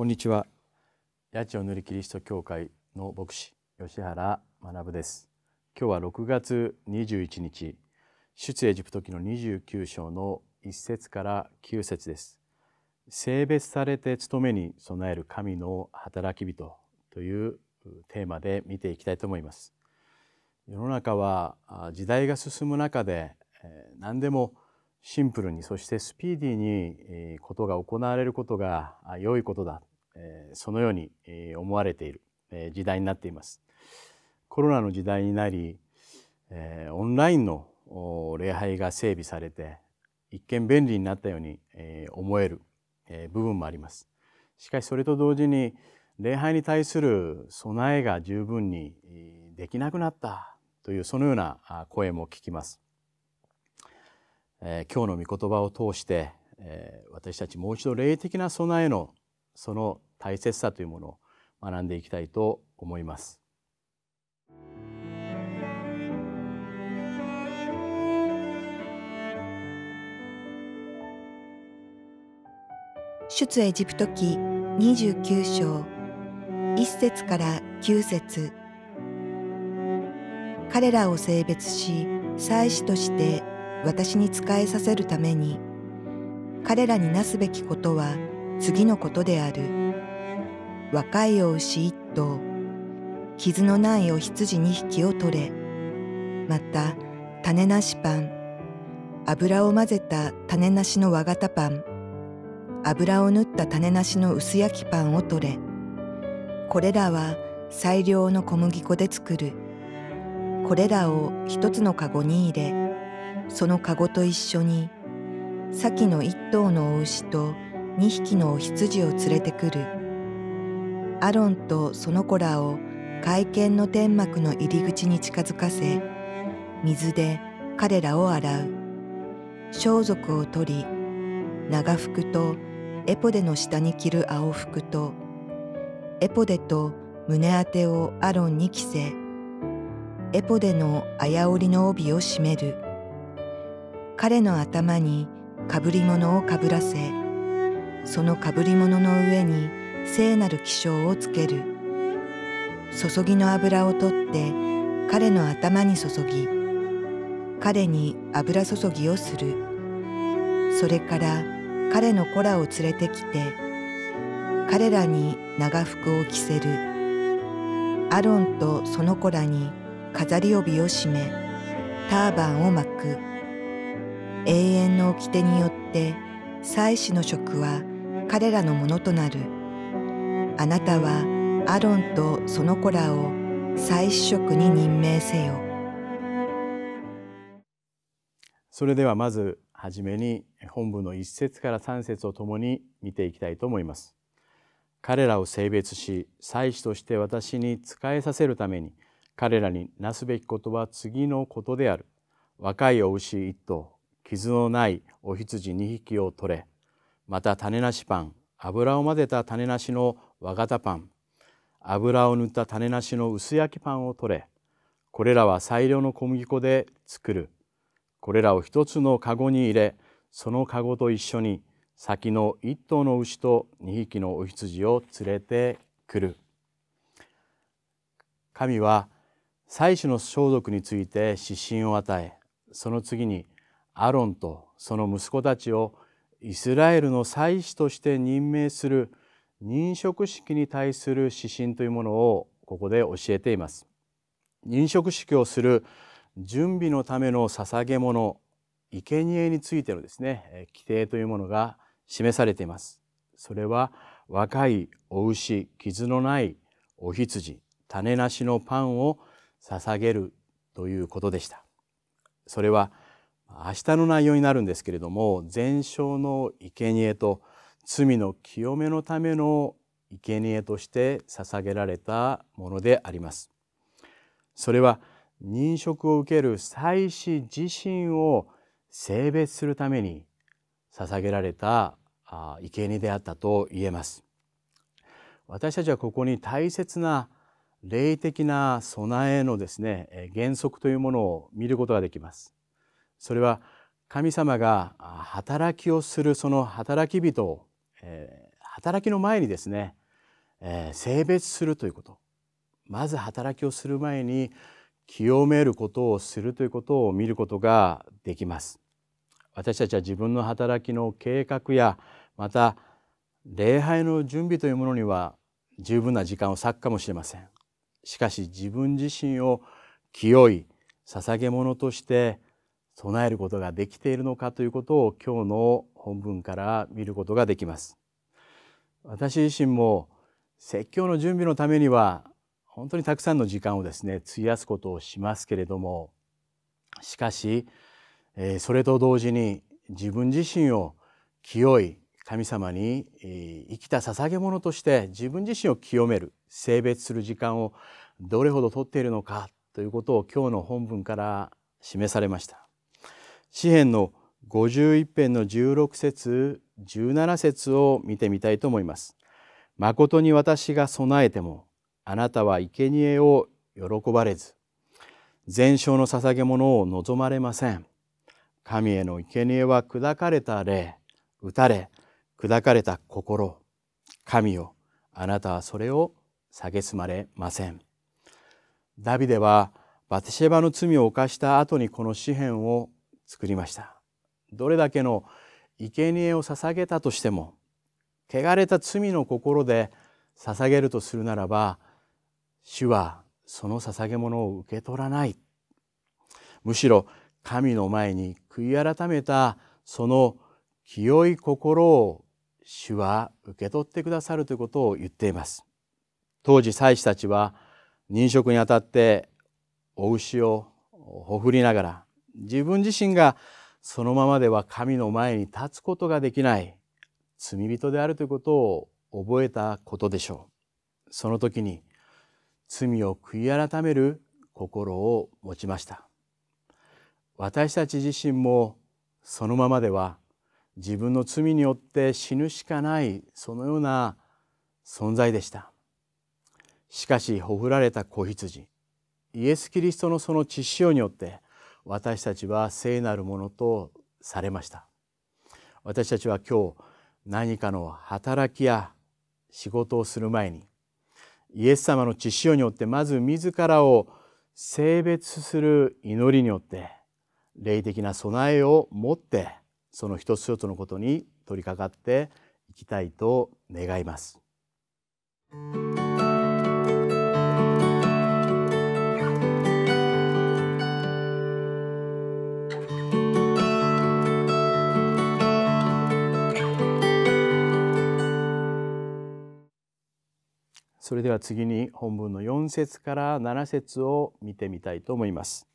こんにちは八千代塗りキリスト教会の牧師吉原学です今日は6月21日出エジプト記の29章の1節から9節です性別されて務めに備える神の働き人というテーマで見ていきたいと思います世の中は時代が進む中で何でもシンプルにそしてスピーディーにことが行われることが良いことだえそのように思われている時代になっています。コロナの時代になり、えオンラインの礼拝が整備されて一見便利になったように思える部分もあります。しかしそれと同時に礼拝に対する備えが十分にできなくなったというそのような声も聞きます。今日の御言葉を通して私たちもう一度霊的な備えのその大切さというものを学んでいきたいと思います。出エジプト記29章1節から9節彼らを性別し祭司として私に仕えさせるために彼らになすべきことは次のことである若いお牛一頭傷のないお羊2匹を取れまた種なしパン油を混ぜた種なしの和型パン油を塗った種なしの薄焼きパンを取れこれらは最良の小麦粉で作るこれらを一つのかごに入れそのかごと一緒に先の一頭のお牛と2匹の羊を連れてくるアロンとその子らを会見の天幕の入り口に近づかせ水で彼らを洗う装束を取り長服とエポデの下に着る青服とエポデと胸当てをアロンに着せエポデの綾織の帯を締める彼の頭にかぶり物をかぶらせそのかぶり物の上に聖なる気象をつける注ぎの油を取って彼の頭に注ぎ彼に油注ぎをするそれから彼の子らを連れてきて彼らに長服を着せるアロンとその子らに飾り帯を締めターバンを巻く永遠の掟によって祭祀の職は彼らのものとなるあなたはアロンとその子らを再祀職に任命せよそれではまずはじめに本部の一節から三節をともに見ていきたいと思います彼らを性別し祭司として私に仕えさせるために彼らになすべきことは次のことである若いお牛1頭傷のないお羊2匹を取れまた種なしパン油を混ぜた種なしの和型パン油を塗った種なしの薄焼きパンを取れこれらは最良の小麦粉で作るこれらを一つのカゴに入れそのカゴと一緒に先の一頭の牛と二匹のお羊を連れてくる神は祭司の装束について指針を与えその次にアロンとその息子たちをイスラエルの祭司として任命する認職式に対する指針というものをここで教えています。認職式をする準備のための捧げ物生贄についてのですね規定というものが示されています。それは若いお牛傷のないお羊種なしのパンを捧げるということでした。それは明日の内容になるんですけれども全焼の生贄と罪の清めのための生贄として捧げられたものであります。それは認職を受ける祭司自身を性別するために捧げられた生贄であったと言えます。私たちはここに大切な霊的な備えのですね原則というものを見ることができます。それは神様が働きをするその働き人を、えー、働きの前にですね、えー、性別するということまず働きをする前に清めることをするということを見ることができます。私たちは自分の働きの計画やまた礼拝の準備というものには十分な時間を割くかもしれません。しかし自分自身を清い捧げ物として備えることができているのかということを今日の本文から見ることができます。私自身も説教の準備のためには本当にたくさんの時間をですね費やすことをしますけれどもしかし、えそれと同時に自分自身を清い神様に、え生きた捧げ物として自分自身を清める性別する時間をどれほどとっているのかということを今日の本文から示されました。詩篇の51編の16節17節を見てみたいと思います。誠に私が備えてもあなたは生贄を喜ばれず全焼の捧げ物を望まれません。神への生贄は砕かれた霊、打たれ、砕かれた心。神よ、あなたはそれを蔑まれません。ダビデはバテシェバの罪を犯した後にこの詩篇を作りましたどれだけの生贄を捧げたとしても汚れた罪の心で捧げるとするならば主はその捧げ物を受け取らないむしろ神の前に悔い改めたその清い心を主は受け取ってくださるということを言っています当時祭司たちは飲食にあたってお牛をほふりながら自分自身がそのままでは神の前に立つことができない罪人であるということを覚えたことでしょう。その時に罪を悔い改める心を持ちました。私たち自身もそのままでは自分の罪によって死ぬしかないそのような存在でした。しかしほふられた子羊イエス・キリストのその血潮によって私たちは聖なるものとされました私たちは今日何かの働きや仕事をする前にイエス様の血潮によってまず自らを性別する祈りによって霊的な備えを持ってその一つ一つのことに取り掛かっていきたいと願います。それでは次に本文の4節から7節を見てみたいと思います。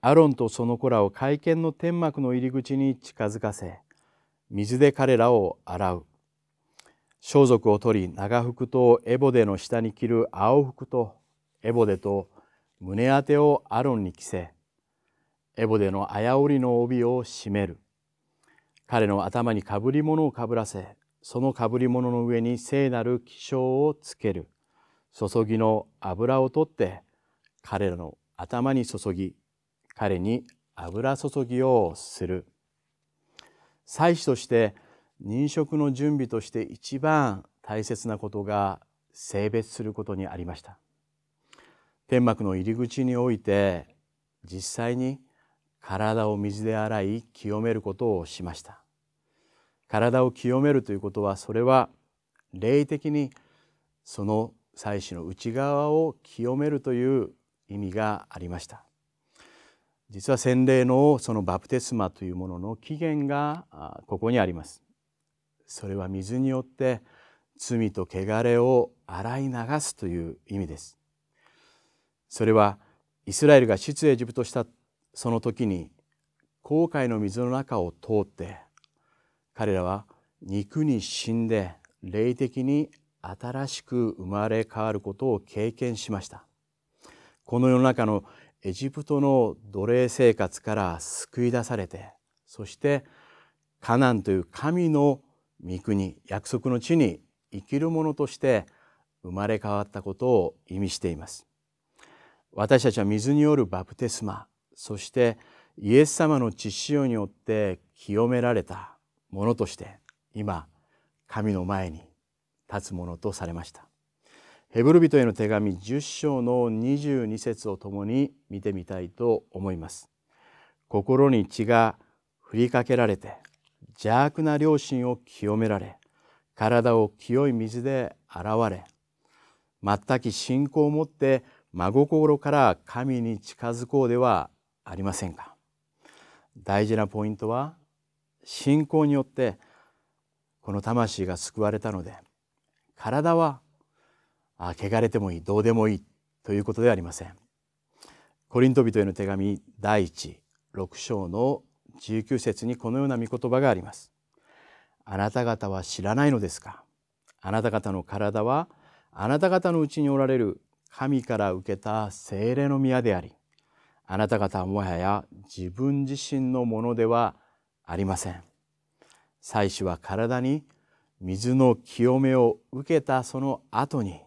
アロンとその子らを会見の天幕の入り口に近づかせ水で彼らを洗う装束を取り長服とエボデの下に着る青服とエボデと胸当てをアロンに着せエボデの綾織の帯を締める彼の頭にかぶり物をかぶらせそのかぶり物の上に聖なる気象をつける注ぎの油を取って彼らの頭に注ぎ彼に油注ぎをする祭司として飲食の準備として一番大切なことが性別することにありました天幕の入り口において実際に体を水で洗い清めることをしました体を清めるということはそれは霊的にその祭祀の内側を清めるという意味がありました実は洗礼のそのバプテスマというものの起源がここにありますそれは水によって罪と汚れを洗い流すという意味ですそれはイスラエルが出エジプトしたその時に航海の水の中を通って彼らは肉に死んで霊的に新しく生まれ変わることを経験しましたこの世の中のエジプトの奴隷生活から救い出されてそしてカナンという神の御国約束の地に生きる者として生まれ変わったことを意味しています私たちは水によるバプテスマそしてイエス様の血潮によって清められたものとして今神の前に立つ者とされましたヘブル人への手紙10章の22節を共に見てみたいと思います心に血が振りかけられて邪悪な良心を清められ体を清い水で洗われ全く信仰を持って真心から神に近づこうではありませんか大事なポイントは信仰によってこの魂が救われたので体はあ汚れてもいいどうでもいいということではありません。コリント人への手紙第16章の19節にこのような御言葉があります。あなた方は知らないのですかあなた方の体はあなた方のうちにおられる神から受けた精霊の宮でありあなた方はもはや自分自身のものではありません祭司は体に水の清めを受けたその後に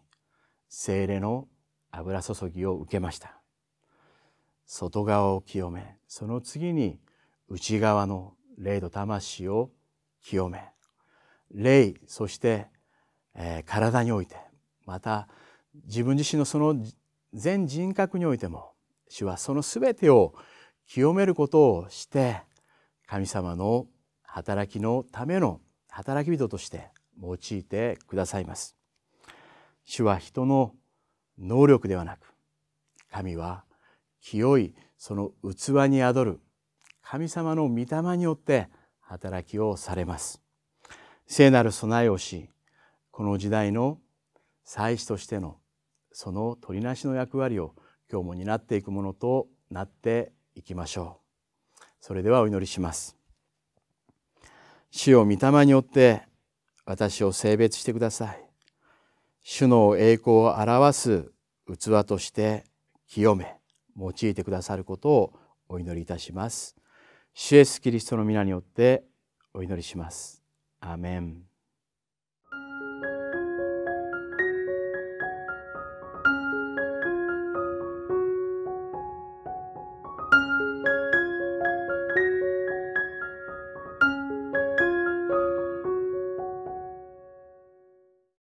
精霊の油注ぎを受けました外側を清めその次に内側の霊と魂を清め霊そして、えー、体においてまた自分自身のその全人格においても主はその全てを清めることをして神様の働きのための働き人として用いてくださいます。主は人の能力ではなく神は清いその器に宿る神様の御霊によって働きをされます。聖なる備えをしこの時代の祭司としてのその取りなしの役割を今日も担っていくものとなっていきましょう。それではお祈りします主を御霊によって私を性別してください主の栄光を表す器として清め用いてくださることをお祈りいたします主イエスキリストの皆によってお祈りしますアメン